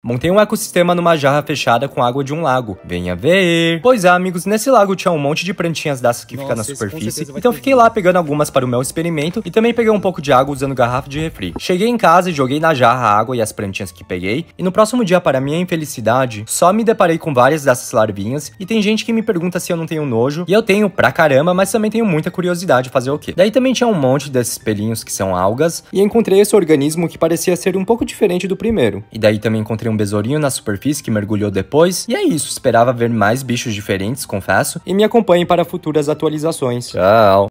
Montei um ecossistema numa jarra fechada com água de um lago. Venha ver! Pois é, amigos, nesse lago tinha um monte de plantinhas dessas que Nossa, fica na superfície, então fiquei lá pegando algumas para o meu experimento e também peguei um pouco de água usando garrafa de refri. Cheguei em casa e joguei na jarra a água e as plantinhas que peguei, e no próximo dia, para minha infelicidade, só me deparei com várias dessas larvinhas, e tem gente que me pergunta se eu não tenho nojo, e eu tenho pra caramba, mas também tenho muita curiosidade de fazer o quê. Daí também tinha um monte desses pelinhos que são algas, e encontrei esse organismo que parecia ser um pouco diferente do primeiro. E daí também encontrei encontrei um besourinho na superfície que mergulhou depois, e é isso, esperava ver mais bichos diferentes, confesso, e me acompanhe para futuras atualizações. Tchau!